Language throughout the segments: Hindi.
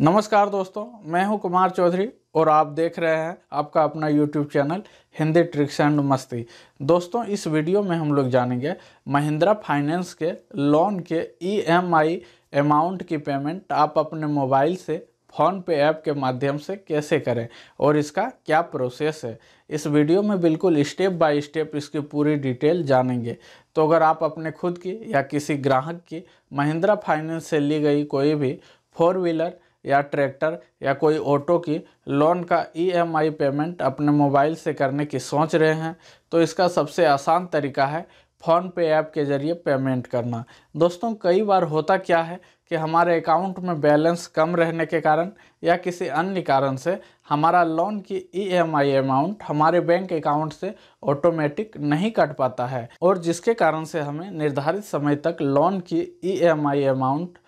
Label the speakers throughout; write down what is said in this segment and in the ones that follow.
Speaker 1: नमस्कार दोस्तों मैं हूं कुमार चौधरी और आप देख रहे हैं आपका अपना YouTube channel Hindi tricks and मस्ती दोस्तों इस वीडियो में हम लोग जानेंगे महिंद्रा फाइनेंस के लोन के ईएमआई e अमाउंट की पेमेंट आप अपने मोबाइल से फ़ोन पे ऐप के माध्यम से कैसे करें और इसका क्या प्रोसेस है इस वीडियो में बिल्कुल स्टेप बाय स्टेप इसकी पूरी डिटेल जानेंगे तो अगर आप अपने खुद की या किसी ग्राहक की महिंद्रा फाइनेंस से ली गई कोई भी फोर व्हीलर या ट्रैक्टर या कोई ऑटो की लोन का ईएमआई e पेमेंट अपने मोबाइल से करने की सोच रहे हैं तो इसका सबसे आसान तरीका है फ़ोन पे ऐप के ज़रिए पेमेंट करना दोस्तों कई बार होता क्या है कि हमारे अकाउंट में बैलेंस कम रहने के कारण या किसी अन्य कारण से हमारा लोन की ईएमआई e अमाउंट हमारे बैंक अकाउंट से ऑटोमेटिक नहीं कट पाता है और जिसके कारण से हमें निर्धारित समय तक लोन की EMI e amount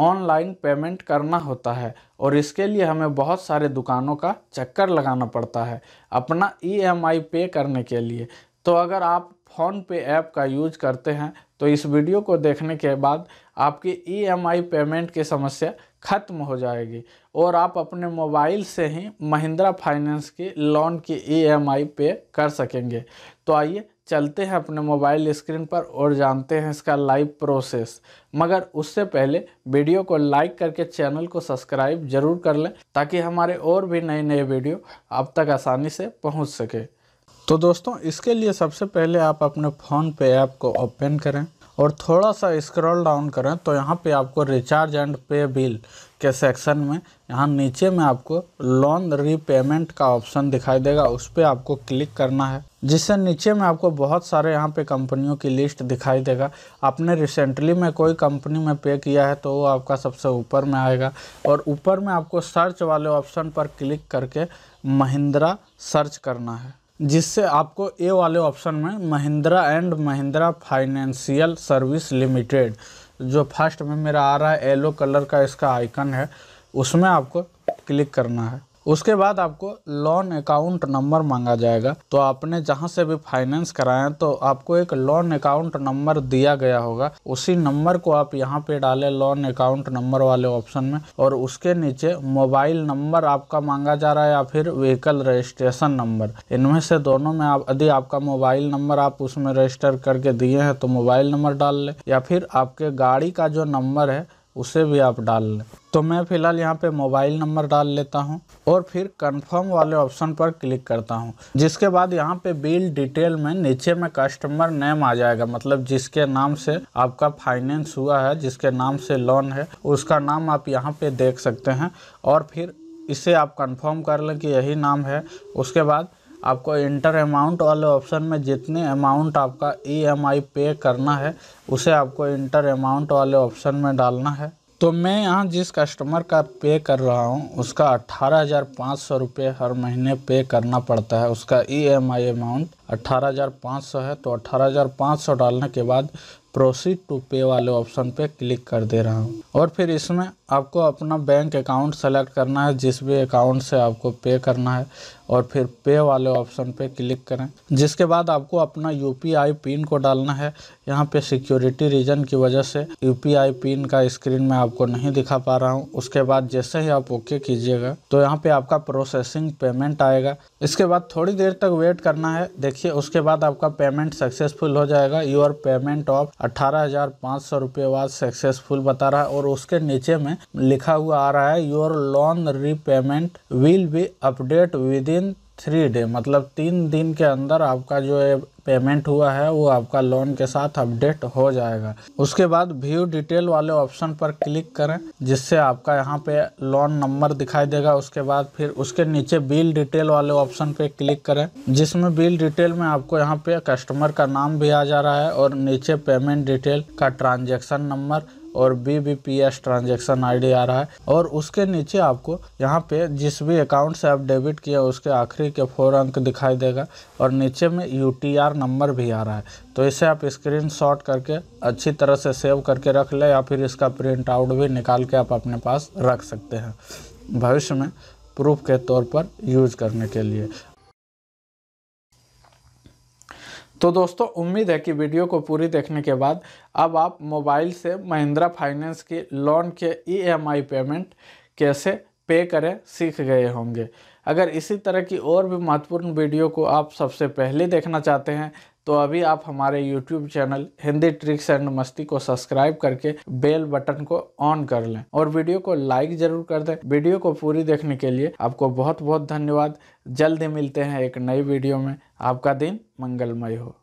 Speaker 1: online payment करना होता है और इसके लिए हमें बहुत सारे दुकानों का चक्कर लगाना पड़ता है अपना ईएमआई e पे करने के लिए तो अगर आप फोन पे ऐप का यूज करते हैं तो इस वीडियो को देखने के बाद आपकी ईएमआई e पेमेंट की समस्या ख़त्म हो जाएगी और आप अपने मोबाइल से ही महिंद्रा फाइनेंस की लोन की ईएमआई e पे कर सकेंगे तो आइए चलते हैं अपने मोबाइल स्क्रीन पर और जानते हैं इसका लाइव प्रोसेस मगर उससे पहले वीडियो को लाइक करके चैनल को सब्सक्राइब जरूर कर लें ताकि हमारे और भी नए नए वीडियो आप तक आसानी से पहुंच सके तो दोस्तों इसके लिए सबसे पहले आप अपने फ़ोन पे ऐप को ओपन करें और थोड़ा सा स्क्रॉल डाउन करें तो यहाँ पे आपको रिचार्ज एंड पे बिल के सेक्शन में यहाँ नीचे में आपको लोन रीपेमेंट का ऑप्शन दिखाई देगा उस पर आपको क्लिक करना है जिससे नीचे में आपको बहुत सारे यहाँ पे कंपनियों की लिस्ट दिखाई देगा आपने रिसेंटली में कोई कंपनी में पे किया है तो वो आपका सबसे ऊपर में आएगा और ऊपर में आपको सर्च वाले ऑप्शन पर क्लिक करके महिंद्रा सर्च करना है जिससे आपको ए वाले ऑप्शन में Mahindra and Mahindra financial service limited जो फर्स्ट में मेरा आ रहा है येलो कलर का इसका आइकन है उसमें आपको क्लिक करना है उसके बाद आपको लोन अकाउंट नंबर मांगा जाएगा तो आपने जहाँ से भी फाइनेंस कराए तो आपको एक लोन अकाउंट नंबर दिया गया होगा उसी नंबर को आप यहाँ पे डालें लोन अकाउंट नंबर वाले ऑप्शन में और उसके नीचे मोबाइल नंबर आपका मांगा जा रहा है या फिर व्हीकल रजिस्ट्रेशन नंबर इनमें से दोनों में आप यदि आपका मोबाइल नंबर आप उसमें रजिस्टर करके दिए हैं तो मोबाइल नंबर डाल लें या फिर आपके गाड़ी का जो नंबर है उसे भी आप डाल लें तो मैं फ़िलहाल यहाँ पे मोबाइल नंबर डाल लेता हूँ और फिर कंफर्म वाले ऑप्शन पर क्लिक करता हूँ जिसके बाद यहाँ पे बिल डिटेल में नीचे में कस्टमर नेम आ जाएगा मतलब जिसके नाम से आपका फाइनेंस हुआ है जिसके नाम से लोन है उसका नाम आप यहाँ पे देख सकते हैं और फिर इसे आप कंफर्म कर लें कि यही नाम है उसके बाद आपको इंटर अमाउंट वाले ऑप्शन में जितने अमाउंट आपका ई e पे करना है उसे आपको इंटर अमाउंट वाले ऑप्शन में डालना है तो मैं यहाँ जिस कस्टमर का पे कर रहा हूँ उसका अट्ठारह हज़ार पाँच सौ रुपये हर महीने पे करना पड़ता है उसका ई एम आई अमाउंट अट्ठारह हज़ार पाँच सौ है तो अट्ठारह हज़ार पाँच सौ डालने के बाद प्रोसीड टू पे वाले ऑप्शन पे क्लिक कर दे रहा हूँ और फिर इसमें आपको अपना बैंक अकाउंट सेलेक्ट करना है जिस भी अकाउंट से आपको पे करना है और फिर पे वाले ऑप्शन पे क्लिक करें जिसके बाद आपको अपना यू पिन को डालना है यहाँ पे सिक्योरिटी रीजन की वजह से यू पिन का स्क्रीन में आपको नहीं दिखा पा रहा हूँ उसके बाद जैसे ही आप ओके कीजिएगा तो यहाँ पे आपका प्रोसेसिंग पेमेंट आएगा इसके बाद थोड़ी देर तक वेट करना है देखिए उसके बाद आपका पेमेंट सक्सेसफुल हो जाएगा योर पेमेंट ऑफ अठारह हज़ार सौ बाद सक्सेसफुल बता रहा है और उसके नीचे में लिखा हुआ आ रहा है your loan repayment will be update within three day मतलब तीन दिन के अंदर आपका जो है पेमेंट हुआ है वो आपका लोन के साथ अपडेट हो जाएगा उसके बाद व्यू डिटेल वाले ऑप्शन पर क्लिक करें जिससे आपका यहाँ पे लोन नंबर दिखाई देगा उसके बाद फिर उसके नीचे बिल डिटेल वाले ऑप्शन पे क्लिक करें जिसमें बिल डिटेल में आपको यहाँ पे कस्टमर का नाम भी आ जा रहा है और नीचे पेमेंट डिटेल का ट्रांजेक्शन नंबर और B B P S transaction I D आ रहा है और उसके नीचे आपको यहाँ पे जिस भी अकाउंट से आप डेबिट किया उसके आखिरी के फोर अंक दिखाई देगा और नीचे में यू टी आर नंबर भी आ रहा है तो इसे आप स्क्रीन शॉट करके अच्छी तरह से सेव करके रख लें या फिर इसका प्रिंट आउट भी निकाल के आप अपने पास रख सकते हैं भविष्य में प्रूफ के तौर पर यूज करने के लिए तो दोस्तों उम्मीद है कि वीडियो को पूरी देखने के बाद अब आप मोबाइल से महिंद्रा फाइनेंस की लोन के ईएमआई पेमेंट e कैसे पे करें सीख गए होंगे अगर इसी तरह की और भी महत्वपूर्ण वीडियो को आप सबसे पहले देखना चाहते हैं तो अभी आप हमारे YouTube channel Hindi tricks and मस्ती को सब्सक्राइब करके बेल बटन को ऑन कर लें और वीडियो को लाइक जरूर कर दें वीडियो को पूरी देखने के लिए आपको बहुत बहुत धन्यवाद जल्द ही मिलते हैं एक नई वीडियो में आपका दिन मंगलमय हो